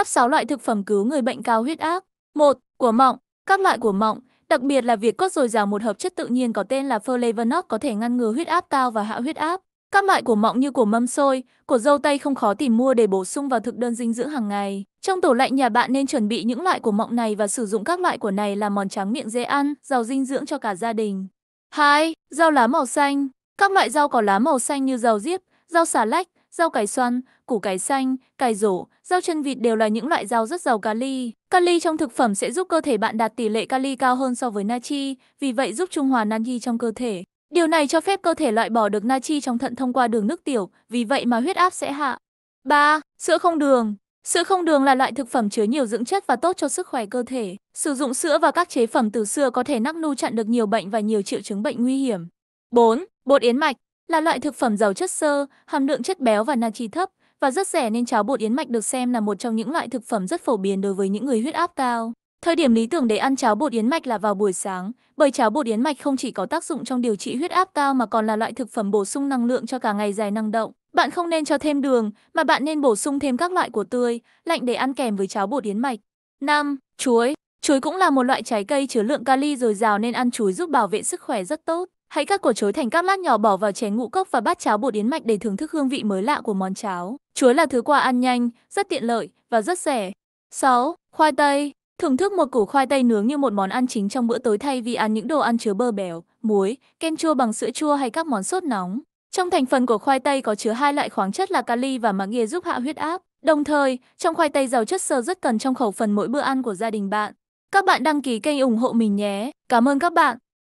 top 6 loại thực phẩm cứu người bệnh cao huyết áp. 1. Của mọng. Các loại của mọng, đặc biệt là việc cốt dồi dào một hợp chất tự nhiên có tên là flavonoid có thể ngăn ngừa huyết áp cao và hạ huyết áp. Các loại của mọng như của mâm xôi, của dâu tây không khó tìm mua để bổ sung vào thực đơn dinh dưỡng hàng ngày. Trong tủ lạnh nhà bạn nên chuẩn bị những loại của mọng này và sử dụng các loại của này làm món tráng miệng dễ ăn, giàu dinh dưỡng cho cả gia đình. 2. Rau lá màu xanh Các loại rau có lá màu xanh như rau diếp, rau xà lách, rau cải xoăn, củ cải xanh, cải rổ, rau chân vịt đều là những loại rau rất giàu kali. Kali trong thực phẩm sẽ giúp cơ thể bạn đạt tỷ lệ kali cao hơn so với natri, vì vậy giúp trung hòa natri trong cơ thể. Điều này cho phép cơ thể loại bỏ được natri trong thận thông qua đường nước tiểu, vì vậy mà huyết áp sẽ hạ. 3. Sữa không đường Sữa không đường là loại thực phẩm chứa nhiều dưỡng chất và tốt cho sức khỏe cơ thể. Sử dụng sữa và các chế phẩm từ sữa có thể nắc nu chặn được nhiều bệnh và nhiều triệu chứng bệnh nguy hiểm. 4. Bột yến mạch là loại thực phẩm giàu chất xơ, hàm lượng chất béo và natri thấp và rất rẻ nên cháo bột yến mạch được xem là một trong những loại thực phẩm rất phổ biến đối với những người huyết áp cao. Thời điểm lý tưởng để ăn cháo bột yến mạch là vào buổi sáng, bởi cháo bột yến mạch không chỉ có tác dụng trong điều trị huyết áp cao mà còn là loại thực phẩm bổ sung năng lượng cho cả ngày dài năng động. Bạn không nên cho thêm đường, mà bạn nên bổ sung thêm các loại của tươi, lạnh để ăn kèm với cháo bột yến mạch. 5. Chuối Chuối cũng là một loại trái cây chứa lượng kali dồi dào nên ăn chuối giúp bảo vệ sức khỏe rất tốt. Hãy cắt quả chuối thành các lát nhỏ bỏ vào chén ngũ cốc và bát cháo bột yến mạch để thưởng thức hương vị mới lạ của món cháo. Chuối là thứ quà ăn nhanh, rất tiện lợi và rất rẻ. 6. Khoai tây Thưởng thức một củ khoai tây nướng như một món ăn chính trong bữa tối thay vì ăn những đồ ăn chứa bơ béo, muối, kem chua bằng sữa chua hay các món sốt nóng. Trong thành phần của khoai tây có chứa hai loại khoáng chất là kali và magie giúp hạ huyết áp. Đồng thời, trong khoai tây giàu chất xơ rất cần trong khẩu phần mỗi bữa ăn của gia đình bạn. Các bạn đăng ký kênh ủng hộ mình nhé. Cảm ơn các bạn.